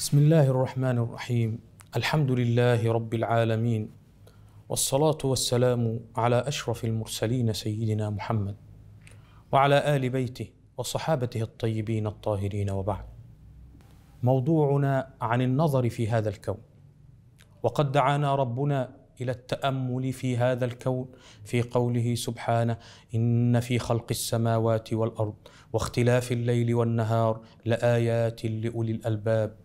بسم الله الرحمن الرحيم الحمد لله رب العالمين والصلاة والسلام على أشرف المرسلين سيدنا محمد وعلى آل بيته وصحابته الطيبين الطاهرين وبعد موضوعنا عن النظر في هذا الكون وقد دعانا ربنا الى التامل في هذا الكون في قوله سبحانه ان في خلق السماوات والارض واختلاف الليل والنهار لايات لاولي الالباب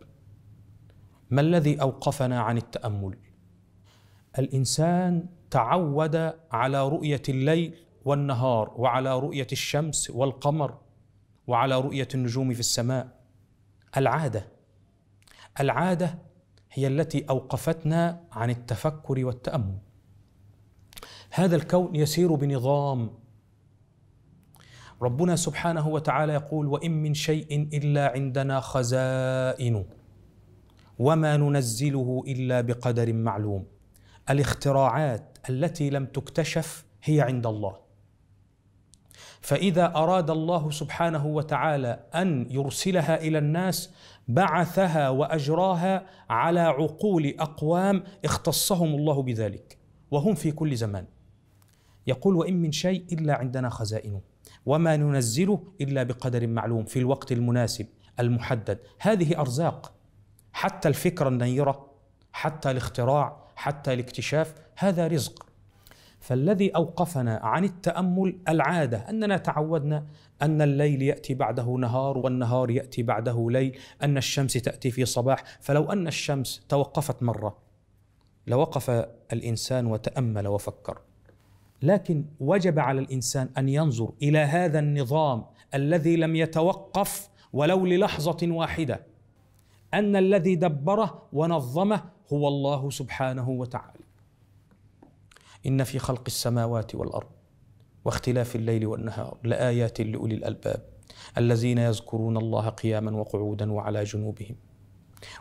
ما الذي اوقفنا عن التامل الانسان تعود على رؤيه الليل والنهار وعلى رؤيه الشمس والقمر وعلى رؤيه النجوم في السماء العاده العاده هي التي اوقفتنا عن التفكر والتامل هذا الكون يسير بنظام ربنا سبحانه وتعالى يقول وان من شيء الا عندنا خزائنه وما ننزله الا بقدر معلوم الاختراعات التي لم تكتشف هي عند الله فاذا اراد الله سبحانه وتعالى ان يرسلها الى الناس بعثها واجراها على عقول اقوام اختصهم الله بذلك وهم في كل زمان يقول وان من شيء الا عندنا خزائنه وما ننزله الا بقدر معلوم في الوقت المناسب المحدد هذه ارزاق حتى الفكرة النيرة حتى الاختراع حتى الاكتشاف هذا رزق فالذي أوقفنا عن التأمل العادة أننا تعودنا أن الليل يأتي بعده نهار والنهار يأتي بعده ليل أن الشمس تأتي في صباح فلو أن الشمس توقفت مرة لوقف الإنسان وتأمل وفكر لكن وجب على الإنسان أن ينظر إلى هذا النظام الذي لم يتوقف ولو للحظة واحدة ان الذي دبره ونظمه هو الله سبحانه وتعالى ان في خلق السماوات والارض واختلاف الليل والنهار لايات لاولي الالباب الذين يذكرون الله قياما وقعودا وعلى جنوبهم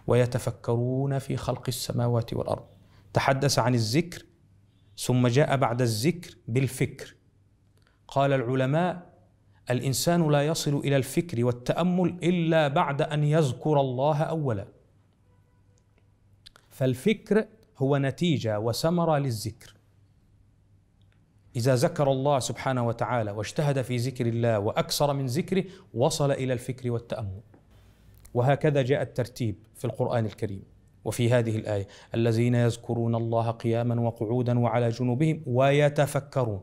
ويتفكرون في خلق السماوات والارض تحدث عن الذكر ثم جاء بعد الذكر بالفكر قال العلماء الانسان لا يصل الى الفكر والتامل الا بعد ان يذكر الله اولا فالفكر هو نتيجه وثمره للذكر اذا ذكر الله سبحانه وتعالى واجتهد في ذكر الله واكثر من ذكره وصل الى الفكر والتامل وهكذا جاء الترتيب في القران الكريم وفي هذه الايه الذين يذكرون الله قياما وقعودا وعلى جنوبهم ويتفكرون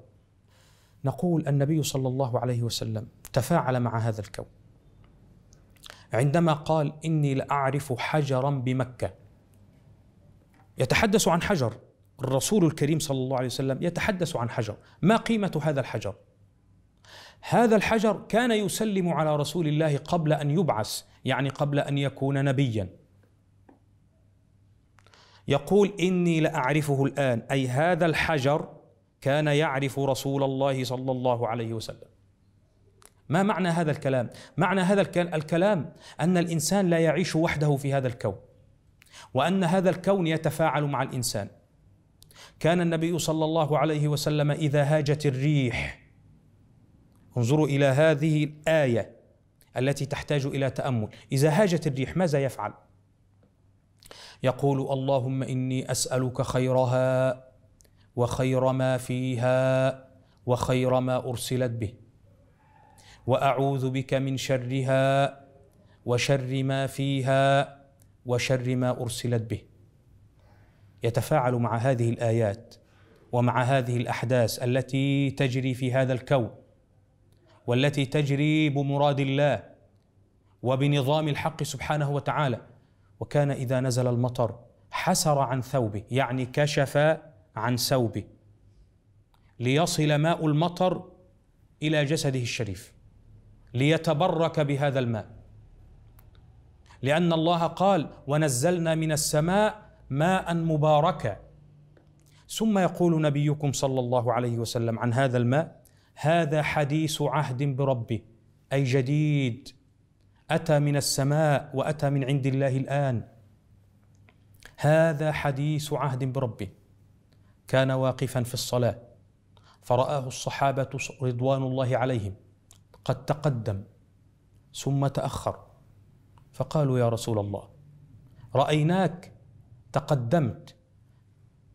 نقول النبي صلى الله عليه وسلم تفاعل مع هذا الكون عندما قال إني لأعرف حجرا بمكة يتحدث عن حجر الرسول الكريم صلى الله عليه وسلم يتحدث عن حجر ما قيمة هذا الحجر؟ هذا الحجر كان يسلم على رسول الله قبل أن يبعث يعني قبل أن يكون نبيا يقول إني لأعرفه الآن أي هذا الحجر كان يعرف رسول الله صلى الله عليه وسلم ما معنى هذا الكلام معنى هذا الكلام ان الانسان لا يعيش وحده في هذا الكون وان هذا الكون يتفاعل مع الانسان كان النبي صلى الله عليه وسلم اذا هاجت الريح انظروا الى هذه الايه التي تحتاج الى تامل اذا هاجت الريح ماذا يفعل يقول اللهم اني اسالك خيرها وخير ما فيها وخير ما ارسلت به واعوذ بك من شرها وشر ما فيها وشر ما ارسلت به يتفاعل مع هذه الايات ومع هذه الاحداث التي تجري في هذا الكون والتي تجري بمراد الله وبنظام الحق سبحانه وتعالى وكان اذا نزل المطر حسر عن ثوبه يعني كشف عن ثوبه ليصل ماء المطر الى جسده الشريف ليتبرك بهذا الماء لان الله قال ونزلنا من السماء ماء مباركا ثم يقول نبيكم صلى الله عليه وسلم عن هذا الماء هذا حديث عهد بربه اي جديد اتى من السماء واتى من عند الله الان هذا حديث عهد بربه كان واقفا في الصلاه فراه الصحابه رضوان الله عليهم قد تقدم ثم تاخر فقالوا يا رسول الله رايناك تقدمت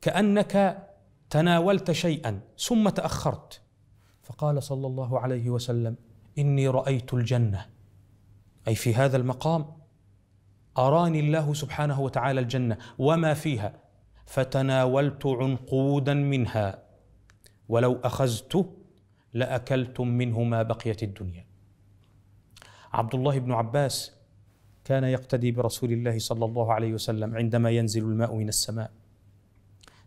كانك تناولت شيئا ثم تاخرت فقال صلى الله عليه وسلم اني رايت الجنه اي في هذا المقام اراني الله سبحانه وتعالى الجنه وما فيها فتناولت عنقودا منها ولو اخذت لاكلتم منه ما بقيت الدنيا عبد الله بن عباس كان يقتدي برسول الله صلى الله عليه وسلم عندما ينزل الماء من السماء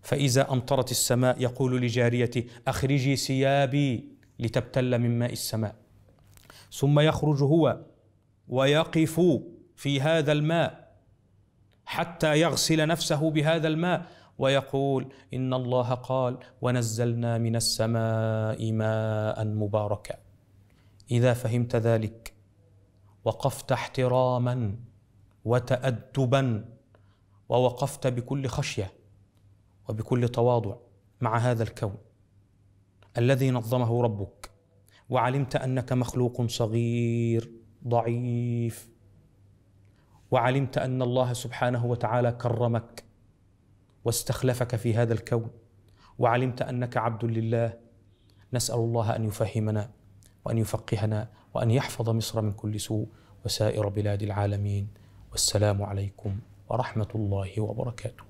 فاذا امطرت السماء يقول لجاريته اخرجي ثيابي لتبتل من ماء السماء ثم يخرج هو ويقف في هذا الماء حتى يغسل نفسه بهذا الماء ويقول ان الله قال ونزلنا من السماء ماء مباركا اذا فهمت ذلك وقفت احتراما وتادبا ووقفت بكل خشيه وبكل تواضع مع هذا الكون الذي نظمه ربك وعلمت انك مخلوق صغير ضعيف وعلمت ان الله سبحانه وتعالى كرمك واستخلفك في هذا الكون وعلمت انك عبد لله نسال الله ان يفهمنا وان يفقهنا وان يحفظ مصر من كل سوء وسائر بلاد العالمين والسلام عليكم ورحمه الله وبركاته